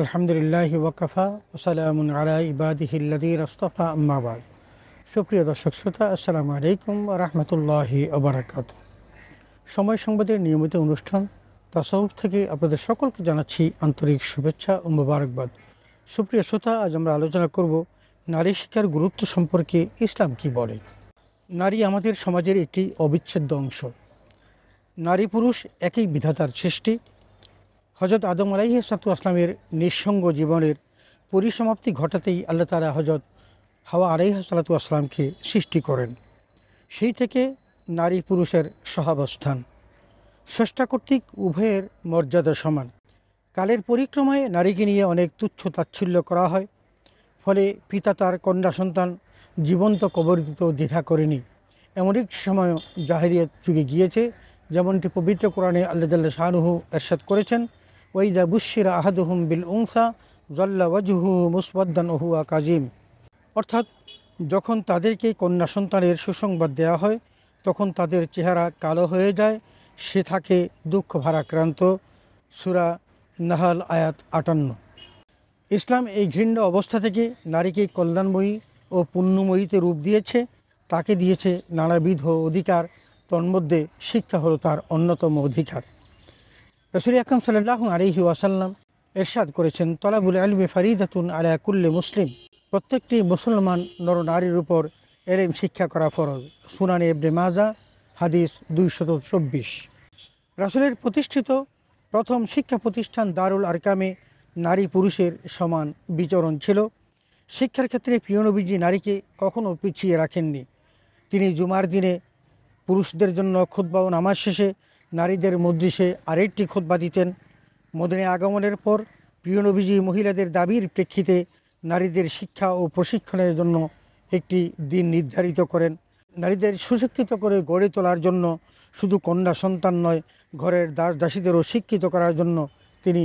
আলহামদুলিল্লাহ ওয়াকাফা ওসালামুন আলা ইবাদিহিল্লাদির আস্তফা আম্মাবাদ সুপ্রিয় দর্শক শ্রোতা আসসালামু আলাইকুম রহমতুল্লাহি ওবরাকাত সময় সংবাদের নিয়মিত অনুষ্ঠান তাসউফ থেকে আপনাদের সকলকে জানাচ্ছি আন্তরিক শুভেচ্ছা ও মুবারকবাদ সুপ্রিয় শ্রোতা আজ আমরা আলোচনা করব নারী শিক্ষার গুরুত্ব সম্পর্কে ইসলাম কি বলে নারী আমাদের সমাজের একটি অবিচ্ছেদ্য অংশ নারী পুরুষ একই বিধাতার সৃষ্টি হজরত আদম সাতু আসলামের নিঃসঙ্গ জীবনের পরিসমাপ্তি ঘটাতেই আল্লাহ তালা হজরত হাওয়া আলাইহ আসলামকে সৃষ্টি করেন সেই থেকে নারী পুরুষের সহাবস্থান ষষ্ঠা কর্তৃক উভয়ের মর্যাদা সমান কালের পরিক্রমায় নারীকে নিয়ে অনেক তুচ্ছ তাচ্ছল্য করা হয় ফলে পিতা তার কন্যা সন্তান জীবন্ত কবর দিতেও দ্বিধা করেনি এমন এক সময় জাহেরিয়াত যুগে গিয়েছে যেমনটি পবিত্র কোরআনে আল্লাহ শাহরুহ এরশাদ করেছেন ওয়াইদা বুশির আহাদুহুম বিল উংসা জল্লা ওয়াজুহু মুসবদ্দান ওহুয়া কাজিম অর্থাৎ যখন তাদেরকে কন্যা সন্তানের সুসংবাদ দেয়া হয় তখন তাদের চেহারা কালো হয়ে যায় সে থাকে দুঃখ ভারাক্রান্ত সুরা নাহাল আয়াত আটান্ন ইসলাম এই ঘৃণ্য অবস্থা থেকে নারীকে কল্যাণময়ী ও পুণ্যময়ীতে রূপ দিয়েছে তাকে দিয়েছে নানাবিধ অধিকার তন্মধ্যে শিক্ষা হলো তার অন্যতম অধিকার রসুল আকরম সাল্লাহ আলহি ওয়াসাল্লাম এরশাদ করেছেন তলাবুল আলমী ফারিদাতুন আলা মুসলিম প্রত্যেকটি মুসলমান নরনারীর উপর এলেম শিক্ষা করা ফরজ সুনানি এবনে মাজা হাদিস দুইশত চব্বিশ রাসুলের প্রতিষ্ঠিত প্রথম শিক্ষা প্রতিষ্ঠান দারুল আরকামে নারী পুরুষের সমান বিচরণ ছিল শিক্ষার ক্ষেত্রে প্রিয়নবীজি নারীকে কখনও পিছিয়ে রাখেননি তিনি জুমার দিনে পুরুষদের জন্য খুদ্ নামাজ শেষে নারীদের মজলিসে আরেকটি খোদবা দিতেন মদিনে আগমনের পর প্রিয়নবীজি মহিলাদের দাবির প্রেক্ষিতে নারীদের শিক্ষা ও প্রশিক্ষণের জন্য একটি দিন নির্ধারিত করেন নারীদের সুশিক্ষিত করে গড়ে তোলার জন্য শুধু কন্যা সন্তান নয় ঘরের দাস দাসীদেরও শিক্ষিত করার জন্য তিনি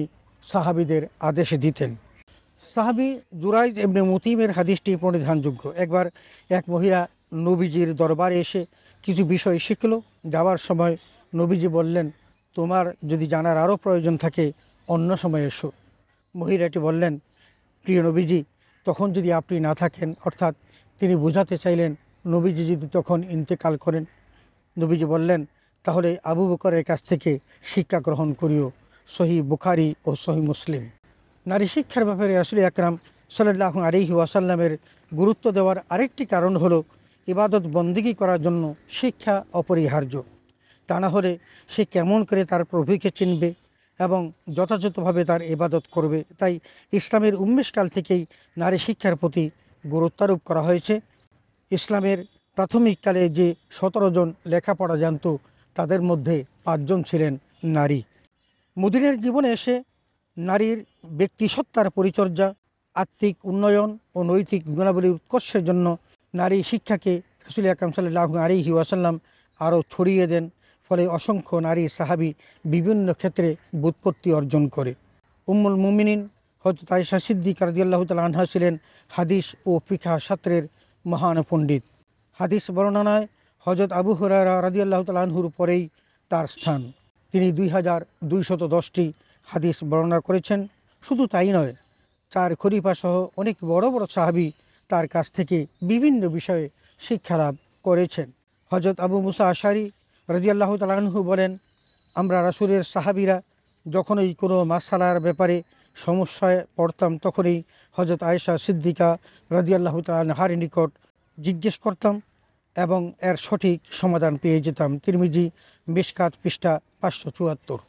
সাহাবিদের আদেশ দিতেন সাহাবি জুরাইজ এমনি মতিমের হাদিসটি পরিধানযোগ্য একবার এক মহিলা নবীজির দরবারে এসে কিছু বিষয় শিখল যাওয়ার সময় নবীজি বললেন তোমার যদি জানার আরও প্রয়োজন থাকে অন্য সময় এসো মহিলাটি বললেন প্রিয় নবীজি তখন যদি আপনি না থাকেন অর্থাৎ তিনি বোঝাতে চাইলেন নবীজি যদি তখন ইন্তেকাল করেন নবীজি বললেন তাহলে আবু বকরের কাছ থেকে শিক্ষা গ্রহণ করিও সহি বুখারি ও সহি মুসলিম নারী শিক্ষার ব্যাপারে আসলে একরাম সাল্লাহ আলিহি ওয়াসাল্লামের গুরুত্ব দেওয়ার আরেকটি কারণ হলো ইবাদত বন্দিগি করার জন্য শিক্ষা অপরিহার্য তা না হলে সে কেমন করে তার প্রভুকে চিনবে এবং যথাযথভাবে তার এবাদত করবে তাই ইসলামের উন্মেষকাল থেকেই নারী শিক্ষার প্রতি গুরুত্বারোপ করা হয়েছে ইসলামের প্রাথমিককালে যে সতেরো জন লেখাপড়া জানত তাদের মধ্যে পাঁচজন ছিলেন নারী মুদিনের জীবনে এসে নারীর ব্যক্তিসত্তার পরিচর্যা আত্মিক উন্নয়ন ও নৈতিক গুণাবলী উৎকর্ষের জন্য নারী শিক্ষাকে রসুল আকরাম সাল্লাহ আলী ওয়াসাল্লাম আরও ছড়িয়ে দেন ফলে অসংখ্য নারী সাহাবি বিভিন্ন ক্ষেত্রে বুৎপত্তি অর্জন করে উম্মুল মুমিনিন হজরত আয়সা সিদ্দিক রাজিয়াল্লাহ তাল আনহা ছিলেন হাদিস ও পিখা সাত্রের মহান পণ্ডিত হাদিস বর্ণনায় হজরত আবু হরারা রাজিয়াল্লাহ আল্লাহ আনহুর পরেই তার স্থান তিনি দুই হাজার দুইশত দশটি হাদিস বর্ণনা করেছেন শুধু তাই নয় চার খরিফাসহ অনেক বড় বড় সাহাবি তার কাছ থেকে বিভিন্ন বিষয়ে শিক্ষা লাভ করেছেন হজরত আবু মুসা আশারি রাজিয়াল্লাহ তালাহু বলেন আমরা রাসুলের সাহাবিরা যখনই কোনো মাসালার ব্যাপারে সমস্যায় পড়তাম তখনই হজরত আয়েশা সিদ্দিকা রাজিয়াল্লাহ হারি নিকট জিজ্ঞেস করতাম এবং এর সঠিক সমাধান পেয়ে যেতাম তিরমিজি বেশকাত পৃষ্ঠা পাঁচশো চুয়াত্তর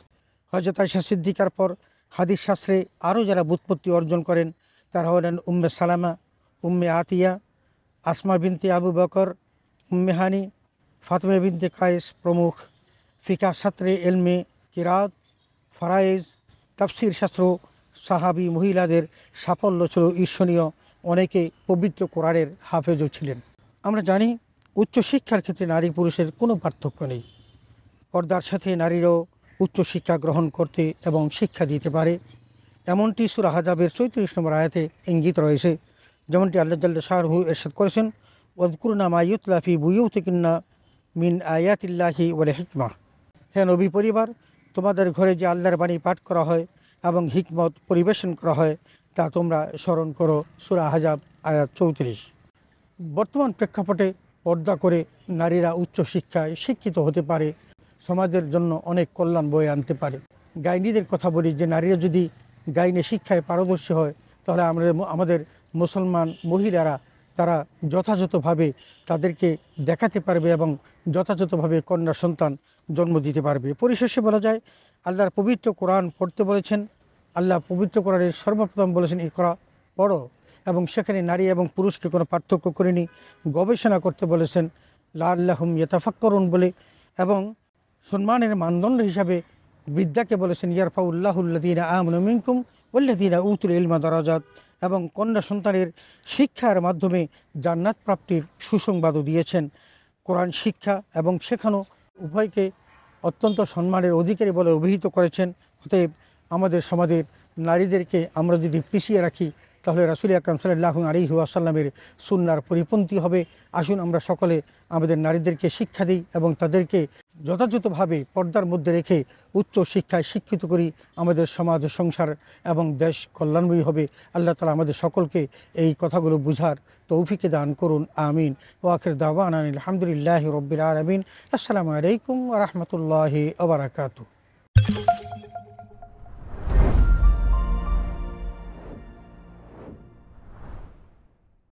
হজরত আয়েশা সিদ্দিকার পর হাদিস শাস্ত্রে আরও যারা বুৎপত্তি অর্জন করেন তারা হলেন উম্মে সালামা উম্মে আতিয়া আসমা বিনতি আবু বকর উম্মেহানি ফাতমে বিনতে কায়েস প্রমুখ ফিকা সাত্রে এলমে কিরাত ফারায়েজ তাফসির শাস্ত্র সাহাবি মহিলাদের সাফল্য ছিল ঈর্ষণীয় অনেকে পবিত্র কোরআনের হাফেজও ছিলেন আমরা জানি উচ্চশিক্ষার ক্ষেত্রে নারী পুরুষের কোনো পার্থক্য নেই পর্দার সাথে নারীরও উচ্চশিক্ষা গ্রহণ করতে এবং শিক্ষা দিতে পারে এমনটি সুরাহাজাবের চৈত্রিশ নম্বর আয়াতে ইঙ্গিত রয়েছে যেমনটি আল্লাহ শাহরহু এরশাদ করেছেন ওদকুরনা মাইউতলাফি বুয়ুতিকিন্না মিন আয়াতিল্লাহি বলে হিকমা হ্যাঁ নবী পরিবার তোমাদের ঘরে যে আল্লাহর বাণী পাঠ করা হয় এবং হিকমত পরিবেশন করা হয় তা তোমরা স্মরণ করো সুরা হাজাব আয়াত চৌত্রিশ বর্তমান প্রেক্ষাপটে পর্দা করে নারীরা উচ্চ শিক্ষায় শিক্ষিত হতে পারে সমাজের জন্য অনেক কল্যাণ বয়ে আনতে পারে গাইনীদের কথা বলি যে নারীরা যদি গাইনে শিক্ষায় পারদর্শী হয় তাহলে আমাদের আমাদের মুসলমান মহিলারা তারা যথাযথভাবে তাদেরকে দেখাতে পারবে এবং যথাযথভাবে কন্যা সন্তান জন্ম দিতে পারবে পরিশেষে বলা যায় আল্লাহর পবিত্র কোরআন পড়তে বলেছেন আল্লাহ পবিত্র কোরআনের সর্বপ্রথম বলেছেন এ করা পড়ো এবং সেখানে নারী এবং পুরুষকে কোনো পার্থক্য করেনি গবেষণা করতে বলেছেন লাল্লাহম আল্লাহম বলে এবং সম্মানের মানদণ্ড হিসাবে বিদ্যাকে বলেছেন ইয়ারফা উল্লাদিনা আমনমিনকুম উল্লাদিনা উতুল ইলমা দারাজাত এবং কন্যা সন্তানের শিক্ষার মাধ্যমে জান্নাত প্রাপ্তির সুসংবাদও দিয়েছেন কোরআন শিক্ষা এবং শেখানো উভয়কে অত্যন্ত সম্মানের অধিকারী বলে অভিহিত করেছেন অতএব আমাদের সমাজের নারীদেরকে আমরা যদি পিছিয়ে রাখি তাহলে রাসুল আকরাম সাল্লাহ আলী আসাল্লামের সুনার পরিপন্থী হবে আসুন আমরা সকলে আমাদের নারীদেরকে শিক্ষা দিই এবং তাদেরকে যথাযথভাবে পর্দার মধ্যে রেখে উচ্চ শিক্ষায় শিক্ষিত করি আমাদের সমাজ সংসার এবং দেশ কল্যাণময়ী হবে আল্লাহ তালা আমাদের সকলকে এই কথাগুলো বুঝার তৌফিকে দান করুন আমিন ওয়াকের দাওয়ান আলহামদুলিল্লাহ রবিল আলমিন আসসালামু আলাইকুম রহমতুল্লাহ আবরাকাতু